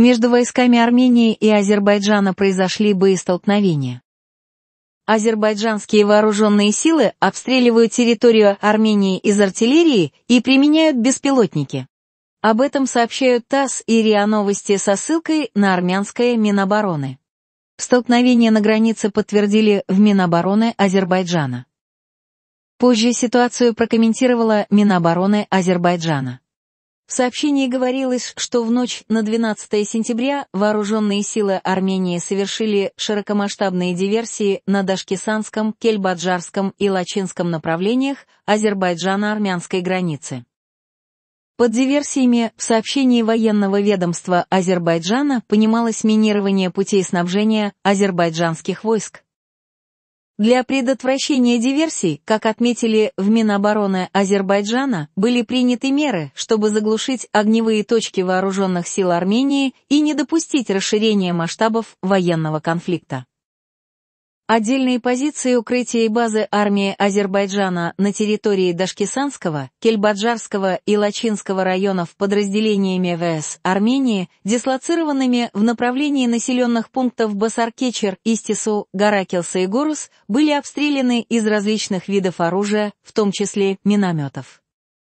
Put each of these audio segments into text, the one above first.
между войсками Армении и Азербайджана произошли и столкновения. Азербайджанские вооруженные силы обстреливают территорию Армении из артиллерии и применяют беспилотники. Об этом сообщают ТАСС и РИА Новости со ссылкой на армянское Минобороны. Столкновения на границе подтвердили в Минобороны Азербайджана. Позже ситуацию прокомментировала Минобороны Азербайджана. В сообщении говорилось, что в ночь на 12 сентября вооруженные силы Армении совершили широкомасштабные диверсии на Дашкисанском, Кельбаджарском и Лачинском направлениях Азербайджана-армянской границы. Под диверсиями в сообщении военного ведомства Азербайджана понималось минирование путей снабжения азербайджанских войск. Для предотвращения диверсий, как отметили в Минобороны Азербайджана, были приняты меры, чтобы заглушить огневые точки вооруженных сил Армении и не допустить расширения масштабов военного конфликта. Отдельные позиции укрытия и базы армии Азербайджана на территории Дашкисанского, Кельбаджарского и Лачинского районов подразделениями ВС Армении, дислоцированными в направлении населенных пунктов Басаркечер, Истису, Гаракелса и Горус, были обстреляны из различных видов оружия, в том числе минометов.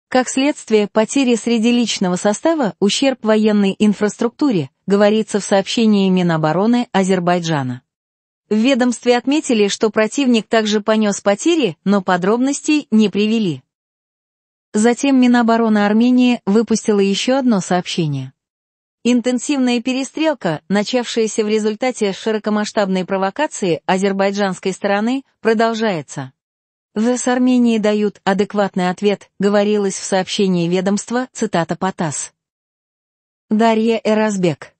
Как следствие, потери среди личного состава, ущерб военной инфраструктуре, говорится в сообщении Минобороны Азербайджана. В ведомстве отметили, что противник также понес потери, но подробностей не привели. Затем Минобороны Армении выпустила еще одно сообщение. Интенсивная перестрелка, начавшаяся в результате широкомасштабной провокации азербайджанской стороны, продолжается. ВС Армении дают адекватный ответ, говорилось в сообщении ведомства, цитата Потас. Дарья Эразбек.